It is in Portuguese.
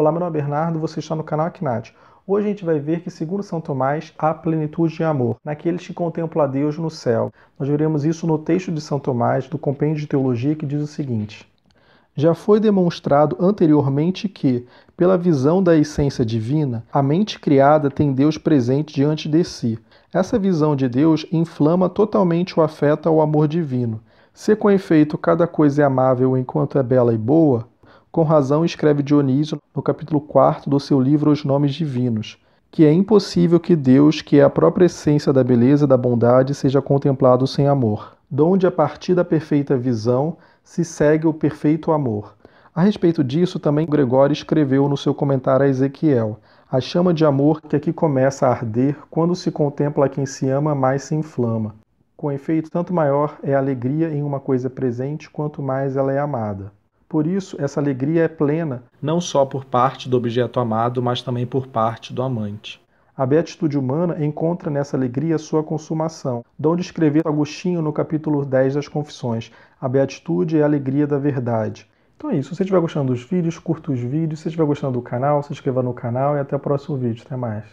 Olá, meu nome é Bernardo, você está no canal Aknat. Hoje a gente vai ver que, segundo São Tomás, há plenitude de amor, naqueles que contemplam a Deus no céu. Nós veremos isso no texto de São Tomás, do Compêndio de Teologia, que diz o seguinte: Já foi demonstrado anteriormente que, pela visão da essência divina, a mente criada tem Deus presente diante de si. Essa visão de Deus inflama totalmente o afeto ao amor divino. Se com efeito cada coisa é amável enquanto é bela e boa, com razão escreve Dioniso no capítulo 4 do seu livro Os Nomes Divinos, que é impossível que Deus, que é a própria essência da beleza e da bondade, seja contemplado sem amor, donde a partir da perfeita visão se segue o perfeito amor. A respeito disso, também Gregório escreveu no seu comentário a Ezequiel: a chama de amor que aqui começa a arder, quando se contempla quem se ama, mais se inflama. Com efeito, tanto maior é a alegria em uma coisa presente, quanto mais ela é amada. Por isso, essa alegria é plena, não só por parte do objeto amado, mas também por parte do amante. A beatitude humana encontra nessa alegria sua consumação, onde escreveu Agostinho no capítulo 10 das Confissões. A beatitude é a alegria da verdade. Então é isso. Se você estiver gostando dos vídeos, curta os vídeos. Se você estiver gostando do canal, se inscreva no canal e até o próximo vídeo. Até mais.